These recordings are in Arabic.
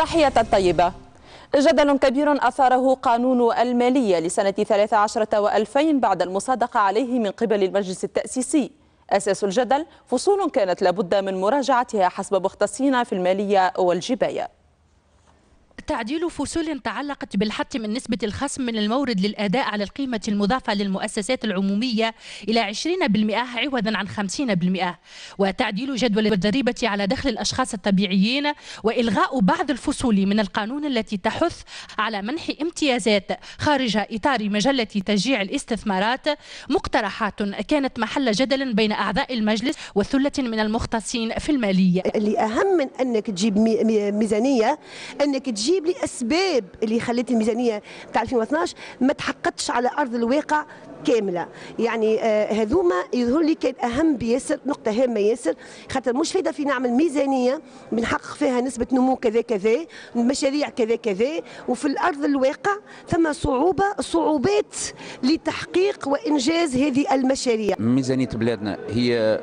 تحية طيبة جدل كبير أثاره قانون المالية لسنة 13 و2000 بعد المصادقة عليه من قبل المجلس التأسيسي أساس الجدل فصول كانت لابد من مراجعتها حسب مختصين في المالية والجباية تعديل فصول تعلقت بالحد من نسبة الخصم من المورد للأداء على القيمة المضافة للمؤسسات العمومية إلى 20% عوضا عن 50% وتعديل جدول الضريبة على دخل الأشخاص الطبيعيين وإلغاء بعض الفصول من القانون التي تحث على منح امتيازات خارج إطار مجلة تشجيع الاستثمارات مقترحات كانت محل جدل بين أعضاء المجلس وثلة من المختصين في المالية اللي أهم من أنك تجيب ميزانية أنك تجيب لاسباب لي اسباب اللي خلت الميزانيه تاع 2012 ما تحققتش على ارض الواقع كامله يعني آه، هذوما يظهر لي كان اهم بياسر نقطه هامه ياسر خاطر مش فايده في نعمل ميزانيه بنحقق فيها نسبه نمو كذا كذا مشاريع كذا كذا وفي الارض الواقع ثم صعوبه صعوبات لتحقيق وانجاز هذه المشاريع ميزانيه بلادنا هي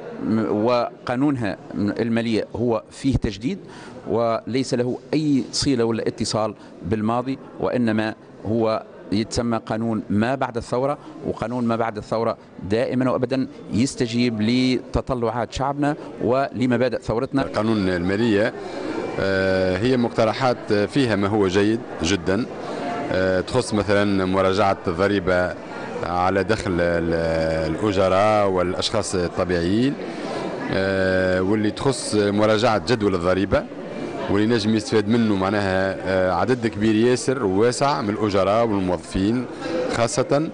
وقانونها الماليه هو فيه تجديد وليس له اي صله ولا اتصال بالماضي وانما هو يتسمى قانون ما بعد الثورة وقانون ما بعد الثورة دائما وأبدا يستجيب لتطلعات شعبنا ولمبادئ ثورتنا قانون المالية آه، هي مقترحات آه، فيها ما هو جيد جدا آه، تخص مثلا مراجعة الضريبة على دخل الأجراء والأشخاص الطبيعيين واللي تخص مراجعة جدول الضريبة واللي نجم يستفاد منه معناها آه، عدد كبير ياسر وواسع من الاجراء والموظفين خاصه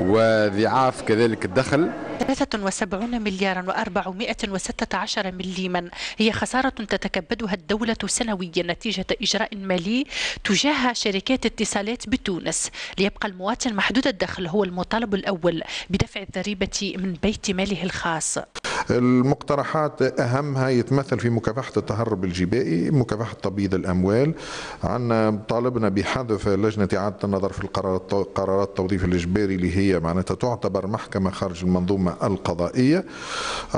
وضعاف كذلك الدخل 73 مليارا و416 مليما هي خسارة تتكبدها الدولة سنويا نتيجة إجراء مالي تجاه شركات اتصالات بتونس ليبقى المواطن محدود الدخل هو المطالب الأول بدفع الضريبة من بيت ماله الخاص المقترحات أهمها يتمثل في مكافحة التهرب الجبائي مكافحة تبييض الأموال عندنا طالبنا بحذف لجنة إعادة النظر في القرارات قرارات التوظيف الإجباري اللي هي معناتها تعتبر محكمة خارج المنظومة القضائية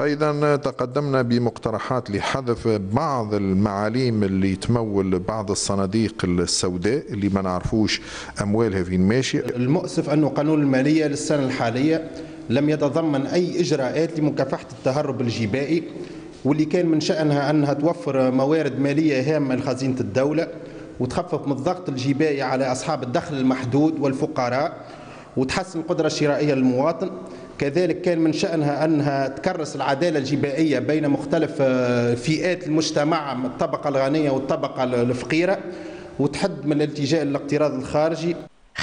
أيضا تقدمنا بمقترحات لحذف بعض المعاليم اللي تمول بعض الصناديق السوداء اللي ما نعرفوش أموالها فين ماشي المؤسف أنه قانون المالية للسنة الحالية لم يتضمن أي إجراءات لمكافحة التهرب الجبائي واللي كان من شأنها أنها توفر موارد مالية هامة لخزينة الدولة وتخفف من الضغط الجبائي على أصحاب الدخل المحدود والفقراء وتحسن القدرة الشرائية للمواطن كذلك كان من شأنها أنها تكرس العدالة الجبائية بين مختلف آه، فئات المجتمع الطبقة الغنية والطبقة الفقيرة وتحد من الالتجاء للاقتراض الخارجي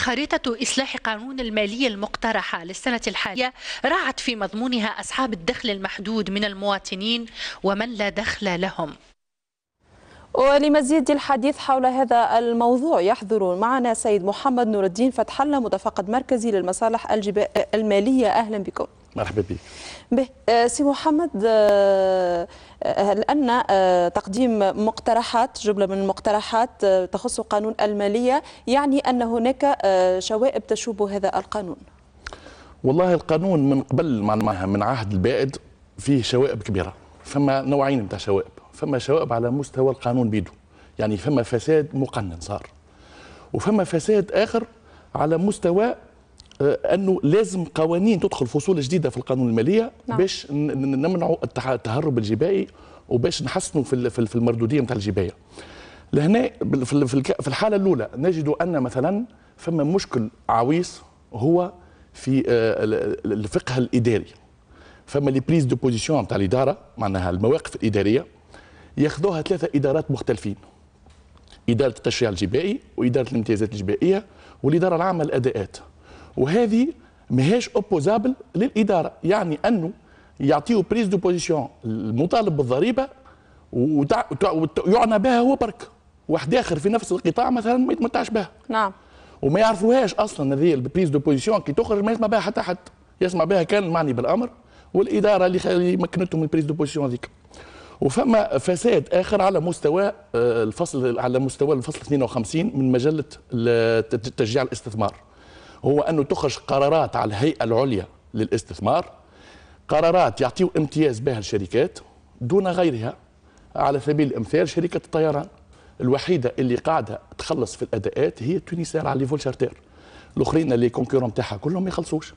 خريطة إصلاح قانون المالية المقترحة للسنة الحالية رعت في مضمونها أصحاب الدخل المحدود من المواطنين ومن لا دخل لهم ولمزيد الحديث حول هذا الموضوع يحضر معنا سيد محمد نور الدين فتح الله متفقد مركزي للمصالح الماليه اهلا بكم. مرحبا بك. به آه، سي محمد آه، آه، ان تقديم مقترحات جمله من المقترحات تخص قانون الماليه يعني ان هناك شوائب تشوب هذا القانون. والله القانون من قبل من عهد البائد فيه شوائب كبيره، فما نوعين من شوائب. فما شوائب على مستوى القانون بيدو يعني فما فساد مقنن صار وفما فساد اخر على مستوى آه، انه لازم قوانين تدخل فصول جديده في القانون الماليه نعم. باش نمنعوا التهرب الجبائي وباش نحسنوا في المردوديه نتاع الجبايه لهنا في الحاله الاولى نجد ان مثلا فما مشكل عويص هو في آه، الفقه الاداري فما لي بريز دو بوزيسيون نتاع الاداره معناها المواقف الاداريه ياخذوها ثلاثه ادارات مختلفين اداره التشريع الجبائي واداره الامتيازات الجبائيه والاداره العامه للاداءات وهذه ماهيش اوبوزابل للاداره يعني انه يعطيو بريز دو بوزيسيون المطالب بالضريبه ويعنى بها هو برك واحد اخر في نفس القطاع مثلا ما يتمتعش بها نعم وما يعرفوهاش اصلا هذه البريز دو بوزيسيون كي تخرج ما يسمع بها حتى حد يسمع بها كان المعني بالامر والاداره اللي مكنتهم البريز دو بوزيسيون هذيك وفما فساد اخر على مستوى آه، الفصل على مستوى الفصل 52 من مجله تشجيع الاستثمار هو انه تخرج قرارات على الهيئه العليا للاستثمار قرارات يعطيو امتياز بها الشركات دون غيرها على سبيل الامثال شركه الطيران الوحيده اللي قاعده تخلص في الاداءات هي تونسير على ليفول شارتير الاخرين اللي كونكورون تاعها كلهم ما يخلصوش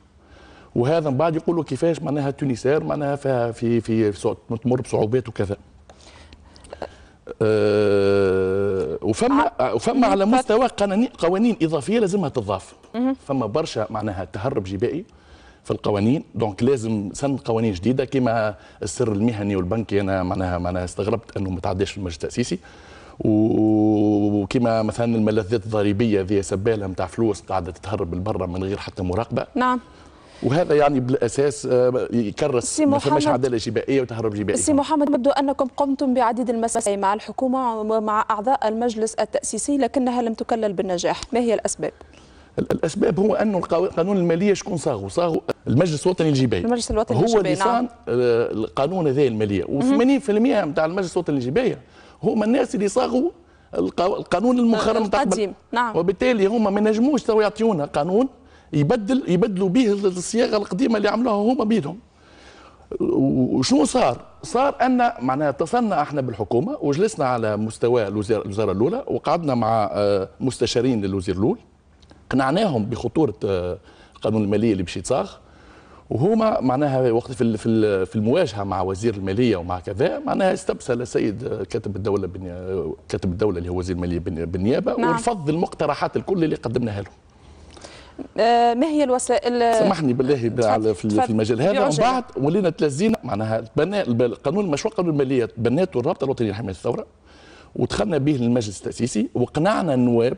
وهذا من بعد يقولوا كيفاش معناها تونسير معناها فيها في في تمر بصعوبات وكذا أه وفما وفما على مستوى قوانين قوانين اضافيه لازمها تضاف فما برشا معناها تهرب جبائي في القوانين دونك لازم سن قوانين جديده كما السر المهني والبنكي انا معناها معناها استغربت انه ما تعداش في المجلس التاسيسي وكما مثلا الملذات الضريبيه ذي سبالها نتاع فلوس قاعده تتهرب لبرا من غير حتى مراقبه نعم وهذا يعني بالاساس آه، يكرس ما فماش عداله جبائيه وتهرب جبائي سي محمد يبدو انكم قمتم بعديد المسائل مع الحكومه ومع اعضاء المجلس التاسيسي لكنها لم تكلل بالنجاح ما هي الاسباب الاسباب هو انه القانون الماليه شكون صاغو صاغو المجلس الوطني الجبائي المجلس الوطني هو اللي نعم. صان نعم. القانون هذا الماليه و80% نتاع المجلس الوطني الجبائي هما الناس اللي صاغوا القانون المخرم القديم نعم وبالتالي هما ما نجموش يعطيونا قانون يبدل يبدلوا به الصياغه القديمه اللي عملوها هما بينهم وشنو صار؟ صار ان معناها اتصلنا احنا بالحكومه وجلسنا على مستوى الوزاره الاولى وقعدنا مع آه، مستشارين للوزير الاول قنعناهم بخطوره القانون آه، الماليه اللي باش يتصاغ وهما معناها وقت في في المواجهه مع وزير الماليه ومع كذا معناها استبسل السيد كاتب الدوله كاتب الدوله اللي هو وزير الماليه بالنيابه نعم. ورفض المقترحات الكل اللي قدمناها لهم آه، ما هي الوسائل سامحني بالله في, المجال هذا ومن بعد ولينا تلزينا معناها تبنى القانون المشروع قانون الماليه تبناته الرابطه الوطنيه لحمايه الثوره ودخلنا به للمجلس التاسيسي وقنعنا النواب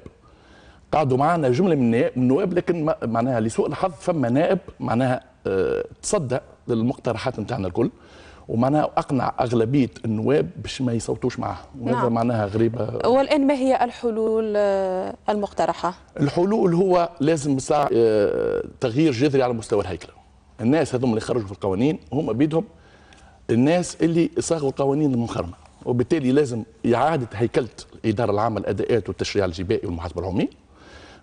قعدوا معنا جمله من النواب لكن معناها لسوء الحظ فما نائب معناها آه، تصدى للمقترحات نتاعنا الكل ومعناها اقنع اغلبيه النواب باش ما يصوتوش معاه وهذا نعم. معناها غريبه والان ما هي الحلول آه، المقترحه الحلول هو لازم آه، تغيير جذري على مستوى الهيكله الناس هذوما اللي خرجوا في القوانين هم بيدهم الناس اللي صاغوا القوانين المنخرمه وبالتالي لازم اعاده هيكله الاداره العامه الاداءات والتشريع الجبائي والمحاسبه العموميه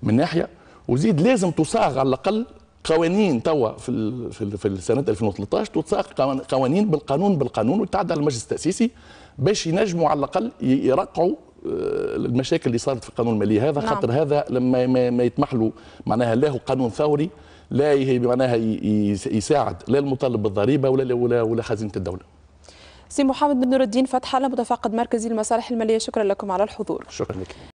من ناحيه وزيد لازم تصاغ على الاقل قوانين توا في في في سنه 2013 تتساق قوانين بالقانون بالقانون وتعدى المجلس التاسيسي باش ينجموا على الاقل يرقعوا آه، المشاكل اللي صارت في القانون المالي هذا نعم. خاطر هذا لما ما له معناها له قانون ثوري لا معناها يساعد لا المطالب بالضريبه ولا ولا ولا خزينه الدوله. سي محمد بن نور الدين فتح متفقد مركزي للمصالح الماليه شكرا لكم على الحضور. شكرا لك.